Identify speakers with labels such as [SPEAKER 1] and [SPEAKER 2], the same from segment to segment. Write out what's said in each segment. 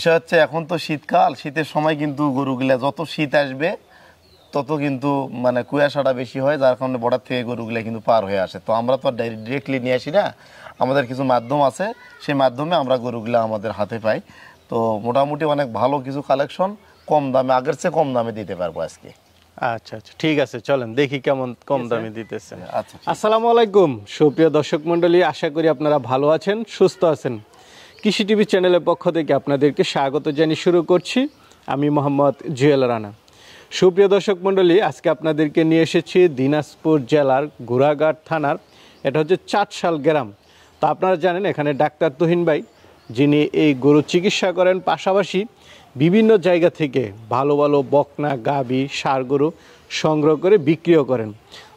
[SPEAKER 1] বিষয় হচ্ছে এখন তো শীতকাল শীতের সময় কিন্তু গরুগুলা যত শীত আসবে তত কিন্তু মানে কুয়াশাটা বেশি হয় যার কারণে বর্ডার থেকে গরুগুলো কিন্তু পার হয়ে আসে তো আমরা তো ডিরেক্টলি নিয়ে আসি না আমাদের কিছু মাধ্যম আছে সেই মাধ্যমে আমরা গরুগুলো আমাদের হাতে পাই তো মোটামুটি অনেক ভালো কিছু কালেকশন কম দামে আগের চেয়ে কম দামে দিতে পারবো আজকে আচ্ছা আচ্ছা ঠিক আছে চলেন দেখি কেমন কম দামে দিতেছেন আচ্ছা, আসসালামু আলাইকুম সুপ্রিয় দর্শক মন্ডলী আশা করি আপনারা ভালো আছেন সুস্থ আছেন কৃষি টিভি চ্যানেলের পক্ষ থেকে আপনাদেরকে স্বাগত জানিয়ে শুরু করছি আমি মোহাম্মদ জুয়েল রানা সুপ্রিয় দর্শক মণ্ডলী আজকে আপনাদেরকে নিয়ে এসেছি দিনাজপুর জেলার ঘোড়াঘাট থানার এটা হচ্ছে চাটশাল গ্রাম তো আপনারা জানেন এখানে ডাক্তার তুহিন ভাই যিনি এই গরু চিকিৎসা করেন পাশাপাশি বিভিন্ন জায়গা থেকে ভালো ভালো বকনা গাবি সার গরু সংগ্রহ করে বিক্রিও করেন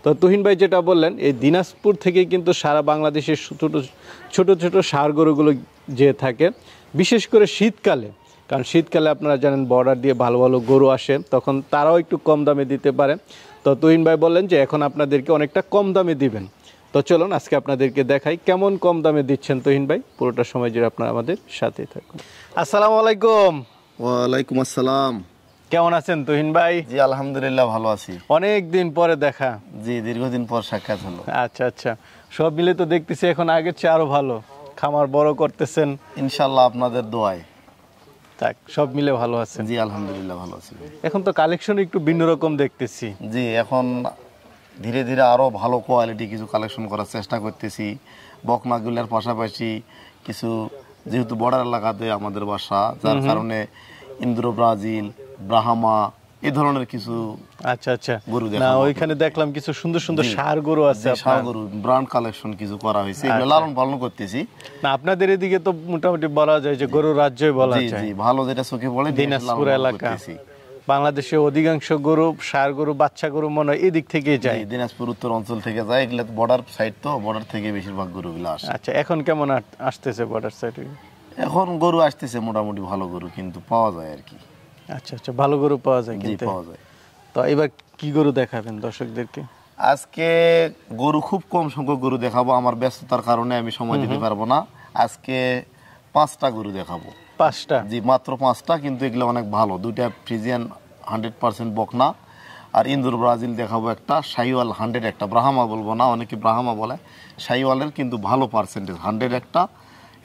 [SPEAKER 1] তো তুহিন ভাই যেটা বললেন এই দিনাজপুর থেকে কিন্তু সারা বাংলাদেশের ছোটো ছোটো ছোটো সার গরুগুলো যে থাকে বিশেষ করে শীতকালে কারণ শীতকালে আপনারা জানেন বর্ডার দিয়ে ভালো ভালো গরু আসে তখন তারাও একটু কম দামে দিতে পারে তো তুহিন ভাই বললেন যে এখন আপনাদেরকে অনেকটা কম দামে দিবেন তো চলুন আজকে আপনাদেরকে দেখাই কেমন কম দামে দিচ্ছেন তোহিন ভাই পুরোটা সময় জুড়ে আপনারা আমাদের সাথে থাকুন আসসালামু আলাইকুম ওয়ালাইকুম আসসালাম কেমন আছেন তুহিন ভাই জি আলহামদুলিল্লাহ ভালো আছি অনেক দিন পরে দেখা জি দীর্ঘদিন পর সাক্ষাৎ হলো আচ্ছা আচ্ছা সব মিলে তো দেখতেছি এখন আগের চেয়ে আরো ভালো খামার বড় করতেছেন ইনশাল্লাহ আপনাদের দোয়ায় থাক সব মিলে ভালো আছেন জি আলহামদুলিল্লাহ ভালো আছি এখন তো কালেকশন একটু ভিন্ন রকম দেখতেছি জি এখন ধীরে ধীরে আরও ভালো কোয়ালিটি কিছু কালেকশন করার চেষ্টা করতেছি বকনাগুলার পাশাপাশি কিছু যেহেতু বর্ডার এলাকাতে আমাদের বাসা যার কারণে ইন্দ্র ব্রাজিল ব্রাহামা এই ধরনের কিছু আচ্ছা আচ্ছা গরু না ওইখানে দেখলাম কিছু সুন্দর সুন্দর সার গরু আছে সার গরু ব্র্যান্ড কালেকশন কিছু করা হয়েছে এগুলো আচ্ছা। লালন পালন করতেছি না আপনাদের এদিকে তো মোটামুটি বলা যায় যে গরু রাজ্যই বলা যায় জি ভালো যেটা চোখে পড়ে দিনাজপুর এলাকা বাংলাদেশে অধিকাংশ গরু সার গরু বাচ্চা গরু মনে হয় এদিক থেকে যায় দিনাজপুর উত্তর অঞ্চল থেকে যায় এগুলো বর্ডার সাইড তো বর্ডার থেকে বেশিরভাগ গরুগুলো আসে আচ্ছা এখন কেমন আসতেছে বর্ডার সাইড এখন গরু আসতেছে মোটামুটি ভালো গরু কিন্তু পাওয়া যায় আর কি আচ্ছা আচ্ছা ভালো গরু পাওয়া যায় কিনতে তো এবার কি গরু দেখাবেন দর্শকদেরকে আজকে গরু খুব কম সংখ্যক গরু দেখাবো আমার ব্যস্ততার কারণে আমি সময় দিতে পারবো না আজকে পাঁচটা গরু দেখাবো পাঁচটা জি মাত্র পাঁচটা কিন্তু এগুলো অনেক ভালো দুইটা ফ্রিজিয়ান হান্ড্রেড পার্সেন্ট বকনা আর ইন্দোর ব্রাজিল দেখাবো একটা সাইওয়াল হান্ড্রেড একটা ব্রাহ্মা বলবো না অনেকে ব্রাহ্মা বলে সাইওয়ালের কিন্তু ভালো পার্সেন্টেজ হান্ড্রেড একটা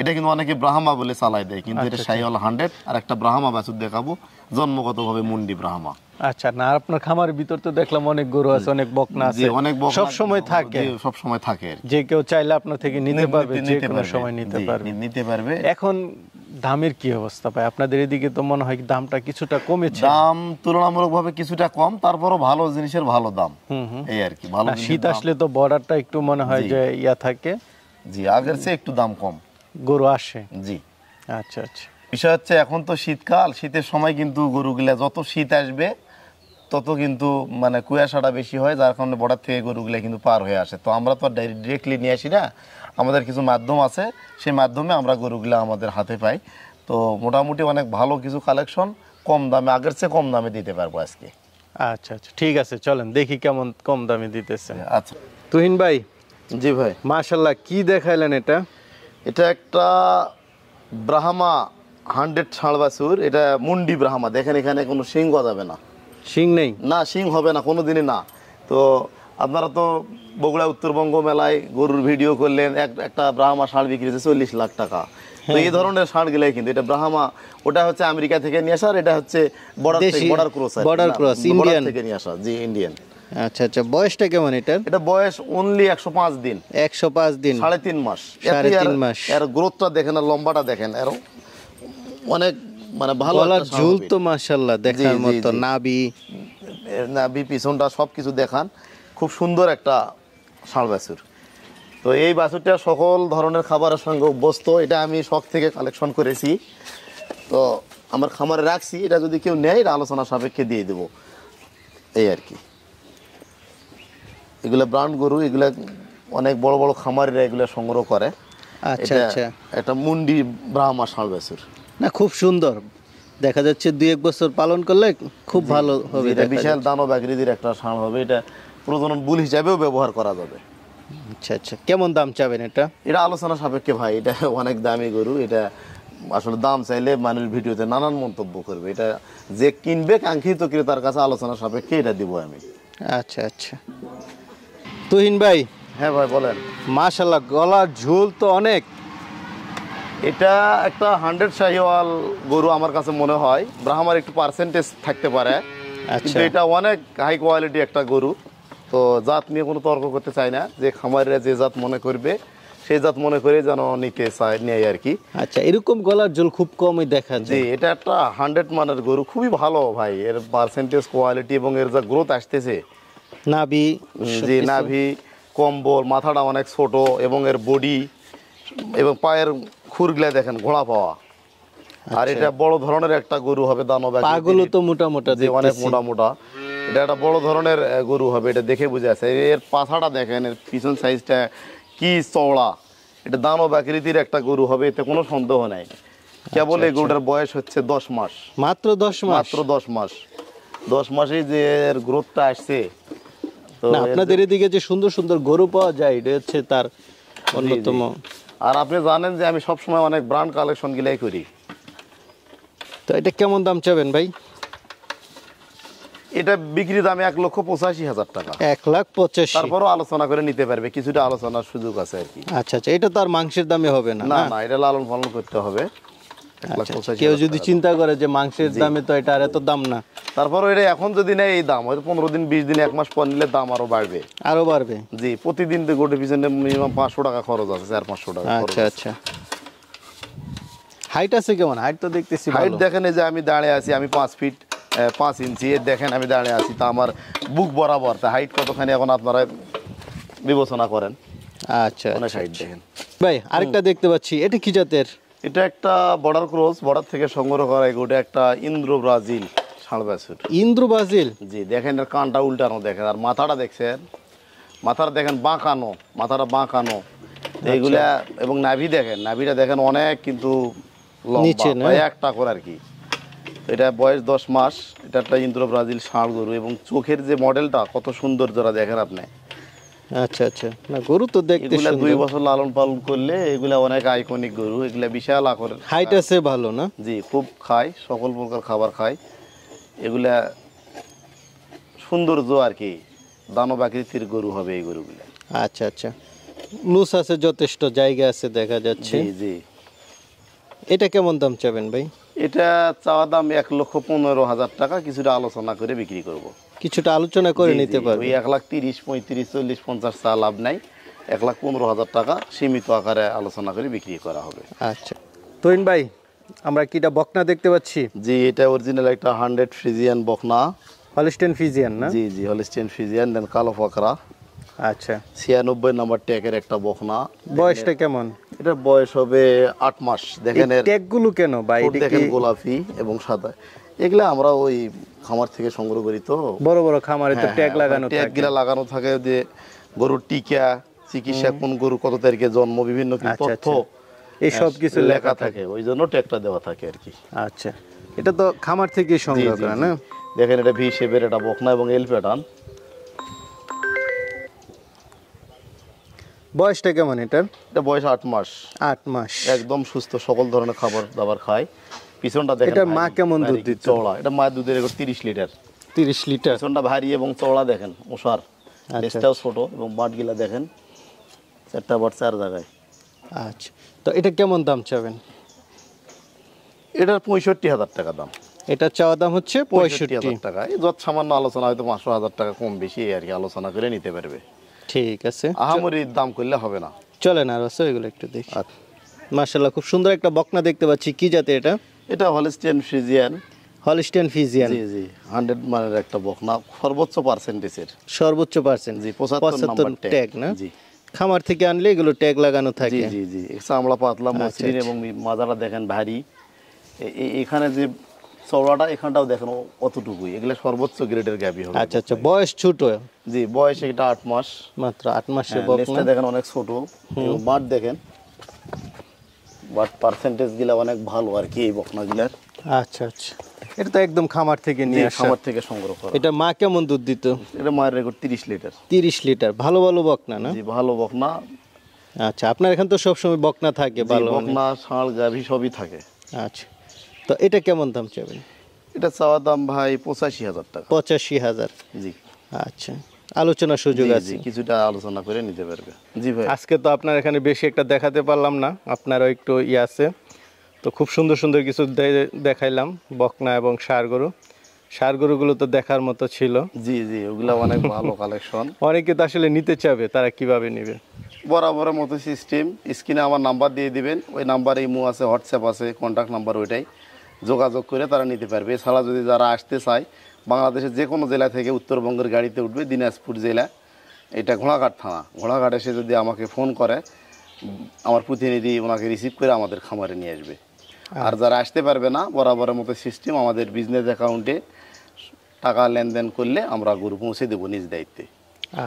[SPEAKER 1] এটা কিন্তু অনেকে ব্রাহ্মা বলে চালাই দেয় কিন্তু এটা আচ্ছা, হল আচ্ছা। হান্ড্রেড আর একটা ব্রাহ্মা বাছুর দেখাবো জন্মগতভাবে মুন্ডি ব্রাহ্মা আচ্ছা না আপনার খামারের ভিতর তো দেখলাম অনেক গরু আছে অনেক বকনা আছে অনেক সব সময় থাকে সব সময় থাকে যে কেউ চাইলে আপনার থেকে নিতে পারবে যে কোনো সময় নিতে পারবে নিতে পারবে এখন দামের কি অবস্থা ভাই আপনাদের এদিকে তো মনে হয় দামটা কিছুটা কমেছে দাম তুলনামূলকভাবে কিছুটা কম তারপরও ভালো জিনিসের ভালো দাম এই আর কি ভালো শীত আসলে তো বর্ডারটা একটু মনে হয় যে ইয়া থাকে জি আগের চেয়ে একটু দাম কম গরু আসে জি আচ্ছা আচ্ছা বিষয় হচ্ছে এখন তো শীতকাল শীতের সময় কিন্তু গরুগুলা যত শীত আসবে তত কিন্তু মানে কুয়াশাটা বেশি হয় যার কারণে বর্ডার থেকে গরুগুলো কিন্তু পার হয়ে আসে তো আমরা তো ডিরেক্টলি নিয়ে আসি না আমাদের কিছু মাধ্যম আছে সেই মাধ্যমে আমরা গরুগুলো আমাদের হাতে পাই তো মোটামুটি অনেক ভালো কিছু কালেকশন কম দামে আগের চেয়ে কম দামে দিতে পারবো আজকে আচ্ছা আচ্ছা ঠিক আছে চলেন দেখি কেমন কম দামে দিতেছে আচ্ছা তুহিন ভাই জি ভাই মাশাল্লাহ কি দেখাইলেন এটা এটা একটা ব্রাহ্মা হান্ড্রেড ষাঁড় সুর এটা মুন্ডি ব্রাহ্মা দেখেন এখানে কোনো শিং যাবে না শিং নেই না শিং হবে না কোনো দিনই না তো আপনারা তো বগুড়া উত্তরবঙ্গ মেলায় গরুর ভিডিও করলেন এক একটা ব্রাহ্মা ষাঁড় বিক্রি হয়েছে চল্লিশ লাখ টাকা তো এই হ্যাঁ। ধরনের ষাঁড় গেলে কিন্তু এটা ব্রাহ্মা ওটা হচ্ছে আমেরিকা থেকে নিয়ে আসার এটা হচ্ছে border border cross border cross Indian থেকে নিয়ে আসা জি ইন্ডিয়ান আচ্ছা আচ্ছা বয়সটা কেমন এটার এটা বয়স অনলি একশো পাঁচ দিন একশো পাঁচ দিন সাড়ে তিন মাস সাড়ে তিন মাস এর গ্রোথটা দেখেন আর লম্বাটা দেখেন এর অনেক মানে ভালো ঝুল তো মাশাল্লাহ দেখার মতো নাবি নাবি পিছনটা সব কিছু দেখান খুব সুন্দর একটা ষাঁড় বাছুর তো এই বাছুরটা সকল ধরনের খাবারের সঙ্গে অভ্যস্ত এটা আমি শখ থেকে কালেকশন করেছি তো আমার খামারে রাখছি এটা যদি কেউ নেয় এটা আলোচনা সাপেক্ষে দিয়ে দেবো এই আর কি এগুলা ব্রান্ড গরু এগুলা অনেক বড় বড় খামারিরা এগুলা সংগ্রহ করে আচ্ছা আচ্ছা এটা মুন্ডি ব্রাহ্মা বেসুর না খুব সুন্দর দেখা যাচ্ছে দুই এক বছর পালন করলে খুব ভালো হবে এটা বিশাল দানব আকৃতির একটা ষাঁড় হবে এটা প্রজনন বুল হিসাবেও ব্যবহার করা যাবে আচ্ছা আচ্ছা কেমন দাম চাবেন এটা এটা আলোচনা সাপেক্ষে ভাই এটা অনেক দামি গরু এটা আসলে দাম চাইলে মানুষ ভিডিওতে নানান মন্তব্য করবে এটা যে কিনবে কাঙ্ক্ষিত ক্রেতার কাছে আলোচনা সাপেক্ষে এটা দিব আমি আচ্ছা আচ্ছা তুহিন ভাই হ্যাঁ ভাই বলেন মাশাল্লাহ গলার ঝুল তো অনেক এটা একটা হান্ড্রেড শাহিওয়াল গরু আমার কাছে মনে হয় ব্রাহ্মার একটু পার্সেন্টেজ থাকতে পারে আচ্ছা। কিন্তু এটা অনেক হাই কোয়ালিটি একটা গরু তো জাত নিয়ে কোনো তর্ক করতে চাই না যে খামারিরা যে জাত মনে করবে সেই জাত মনে করে যেন নিতে চায় নেয় আর কি আচ্ছা এরকম গলার জল খুব কমই দেখা যায় জি এটা একটা হান্ড্রেড মানের গরু খুবই ভালো ভাই এর পার্সেন্টেজ কোয়ালিটি এবং এর যা গ্রোথ আসতেছে নাভি যে নাভি কম্বল মাথাটা অনেক ছোট এবং এর বডি এবং পায়ের খুরগুলা দেখেন ঘোড়া পাওয়া আর আচ্ছা। এটা বড় ধরনের একটা গরু হবে দানব পাগুলো তো মোটা মোটা যে অনেক মোটা মোটা এটা একটা বড় ধরনের গরু হবে এটা দেখে বুঝে আছে এর পাছাটা দেখেন এর পিছন সাইজটা কি চওড়া এটা দানব আকৃতির একটা গরু হবে এতে কোনো সন্দেহ নাই আচ্ছা, কেবল এই আচ্ছা। গরুটার বয়স হচ্ছে দশ মাস মাত্র দশ মাস মাত্র দশ মাস দশ মাসে যে এর গ্রোথটা আসছে আপনাদের এদিকে যে সুন্দর সুন্দর গরু পাওয়া যায় এটা হচ্ছে তার অন্যতম আর আপনি জানেন যে আমি সবসময় অনেক ব্র্যান্ড কালেকশন গিলাই করি তো এটা কেমন দাম চাবেন ভাই এটা বিক্রি দাম এক লক্ষ পঁচাশি হাজার টাকা এক লাখ পঁচাশি তারপরও আলোচনা করে নিতে পারবে কিছুটা আলোচনার সুযোগ আছে আর কি আচ্ছা আচ্ছা এটা তার মাংসের দামে হবে না না না এটা লালন পালন করতে হবে আচ্ছা, কেউ যদি চিন্তা করে যে মাংসের দামে তো এটা আর এত দাম না তারপর এটা এখন যদি নেয় এই দাম হয়তো পনেরো দিন বিশ দিন এক মাস পর নিলে দাম আরো বাড়বে আরো বাড়বে জি প্রতিদিন গোটে পিছনে মিনিমাম পাঁচশো টাকা খরচ আছে চার পাঁচশো টাকা আচ্ছা আচ্ছা হাইট আছে কেমন হাইট তো দেখতেছি হাইট দেখেন যে আমি দাঁড়িয়ে আছি আমি পাঁচ ফিট পাঁচ ইঞ্চি দেখেন আমি দাঁড়িয়ে আছি তা আমার বুক বরাবর তা হাইট কতখানি এখন আপনারা বিবেচনা করেন আচ্ছা হাইট আচ্ছা, আচ্ছা। দেখেন ভাই আরেকটা দেখতে পাচ্ছি এটা কি জাতের এটা একটা বর্ডার ক্রস বর্ডার থেকে সংগ্রহ করা এটা একটা ইন্দ্র ব্রাজিল ষাঁড় বাছুর ইন্দ্র ব্রাজিল জি দেখেন এর কানটা উল্টানো দেখেন আর মাথাটা দেখছেন মাথাটা দেখেন বাঁকানো মাথাটা বাঁকানো আচ্ছা। এইগুলা এবং নাভি দেখেন নাভিটা দেখেন অনেক কিন্তু লম্বা একটা করে আর কি এটা বয়স দশ মাস এটা একটা ইন্দ্র ব্রাজিল ষাঁড় গরু এবং চোখের যে মডেলটা কত সুন্দর যারা দেখেন আপনি আচ্ছা আচ্ছা না গরু তো দেখতে এগুলা দুই বছর লালন পালন করলে এগুলা অনেক আইকনিক গরু এগুলা বিশাল আকরের হাইট আছে ভালো না জি খুব খায় সকল প্রকার খাবার খায় এগুলা সৌন্দর্য আর কি দানব আকৃতির গরু হবে এই গরুগুলা আচ্ছা আচ্ছা লুস আছে যথেষ্ট জায়গা আছে দেখা যাচ্ছে জি জি এটা কেমন দাম চাবেন ভাই এটা চাওয়া দাম এক লক্ষ পনেরো হাজার টাকা কিছুটা আলোচনা করে বিক্রি করবো কিছুটা আলোচনা করে নিতে পারবে ওই এক লাখ তিরিশ পঁয়ত্রিশ চল্লিশ পঞ্চাশ চা লাভ নাই এক লাখ পনেরো হাজার টাকা সীমিত আকারে আলোচনা করে বিক্রি করা হবে আচ্ছা তৈন ভাই আমরা কিটা বকনা দেখতে পাচ্ছি জি এটা অরিজিনাল একটা হান্ড্রেড ফিজিয়ান বকনা হলিস্টেন ফিজিয়ান না জি জি হলিস্টেন ফিজিয়ান দেন কালো ফকরা আচ্ছা ছিয়ানব্বই নম্বর ট্যাগের একটা বকনা বয়সটা কেমন এটা বয়স হবে আট মাস দেখেন ট্যাগগুলো কেন ভাই দেখেন গোলাপি এবং সাদা এগুলো আমরা ওই খামার থেকে সংগ্রহ করি তো বড় বড় খামারে তো হ্যাঁ, ট্যাগ হ্যাঁ, লাগানো ট্যাগ গুলা লাগানো থাকে যে গরু টিকা চিকিৎসা কোন গরু কত তারিখে জন্ম বিভিন্ন আচ্ছা, তথ্য আচ্ছা। এই সব কিছু হ্যাঁ, লেখা থাকে ওই জন্য ট্যাগটা দেওয়া থাকে আর কি আচ্ছা এটা তো খামার থেকে সংগ্রহ করা না দেখেন এটা ভি শেপের এটা বকনা এবং এল প্যাটার্ন বয়সটা কেমন এটার এটা বয়স আট মাস আট মাস একদম সুস্থ সকল ধরনের খাবার দাবার খায় পিছনটা দেখেন এটা মা কেমন দুধ দিচ্ছে চওড়া এটা দুধের লিটার লিটার পিছনটা ভারী এবং চওড়া দেখেন আচ্ছা। ছোট এবং বাটগুলা দেখেন চারটা বাট চার জায়গায় আচ্ছা তো এটা কেমন দাম চাবেন এটার পঁয়ষট্টি হাজার টাকা দাম চাওয়া দাম হচ্ছে পঁয়ষট্টি হাজার টাকা যত সামান্য আলোচনা হয়তো পাঁচশো হাজার টাকা কম বেশি আর কি আলোচনা করে নিতে পারবে ঠিক আছে আহামরির দাম করলে হবে না না আর এগুলো একটু দেখি আচ্ছা। মার্শাল্লাহ খুব সুন্দর একটা বকনা দেখতে পাচ্ছি কি জাতে এটা এটা হলিস্টিয়ান ফ্রিজিয়ান হলিস্টিয়ান ফিজিয়ান জি জি হান্ড্রেড মানের একটা বকনা সর্বোচ্চ পার্সেন্টেজের সর্বোচ্চ পার্সেন্ট জি পঁচাত্তর ট্যাগ না জি খামার থেকে আনলে এগুলো ট্যাগ লাগানো থাকে জি জি চামড়া পাতলা আচ্ছা, মসৃণ আচ্ছা। এবং মাজারা দেখেন ভারী এখানে যে চওড়াটা এখানটাও দেখেন অতটুকুই এগুলো সর্বোচ্চ গ্রেডের গাবি হবে আচ্ছা আচ্ছা বয়স ছোট জি বয়স এটা আট মাস মাত্র আট মাসের হ্যাঁ, বকনা দেখেন অনেক ছোট বাট দেখেন বাট পার্সেন্টেজ গুলা অনেক ভালো আর কি এই বকনা বকনাগুলার আচ্ছা আচ্ছা এটা তো একদম খামার থেকে নিয়ে আসা খামার থেকে সংগ্রহ করা এটা মা কেমন দুধ দিত এটা মায়ের রেকর্ড 30 লিটার 30 লিটার ভালো ভালো বকনা না জি ভালো বকনা আচ্ছা আপনার এখানে তো সব সময় বকনা থাকে ভালো বকনা ষাঁড় গাভী সবই থাকে আচ্ছা তো এটা কেমন দাম চাবেন এটা চাওয়া দাম ভাই পঁচাশি হাজার টাকা পঁচাশি হাজার জি আচ্ছা আলোচনা সুযোগ আছে কিছুটা আলোচনা করে নিতে পারবে জি ভাই আজকে তো আপনার এখানে বেশি একটা দেখাতে পারলাম না আপনারও একটু ইয়ে আছে তো খুব সুন্দর সুন্দর কিছু দেখাইলাম বকনা এবং সার গরু সার গরুগুলো তো দেখার মতো ছিল জি জি ওগুলো অনেক ভালো কালেকশন অনেকে তো আসলে নিতে চাবে তারা কিভাবে নেবে বরাবরের মতো সিস্টেম স্ক্রিনে আমার নাম্বার দিয়ে দিবেন ওই নাম্বার ইমো আছে হোয়াটসঅ্যাপ আছে কন্ট্যাক্ট নাম্বার ওইটাই যোগাযোগ করে তারা নিতে পারবে এছাড়া যদি যারা আসতে চায় বাংলাদেশের যে কোনো জেলা থেকে উত্তরবঙ্গের গাড়িতে উঠবে দিনাজপুর জেলা এটা ঘোড়াঘাট থানা ঘোড়াঘাট এসে যদি আমাকে ফোন করে আমার প্রতিনিধি ওনাকে রিসিভ করে আমাদের খামারে নিয়ে আসবে আর যারা আসতে পারবে না বরাবরের মতো সিস্টেম আমাদের বিজনেস অ্যাকাউন্টে টাকা লেনদেন করলে আমরা গরু পৌঁছে দেবো নিজ দায়িত্বে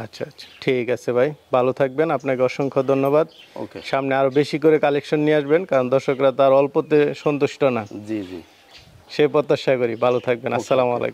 [SPEAKER 1] আচ্ছা আচ্ছা ঠিক আছে ভাই ভালো থাকবেন আপনাকে অসংখ্য ধন্যবাদ ওকে সামনে আরও বেশি করে কালেকশন নিয়ে আসবেন কারণ দর্শকরা তার অল্পতে সন্তুষ্ট না জি জি সে প্রত্যাশা করি ভালো থাকবেন আসসালামু আলাইকুম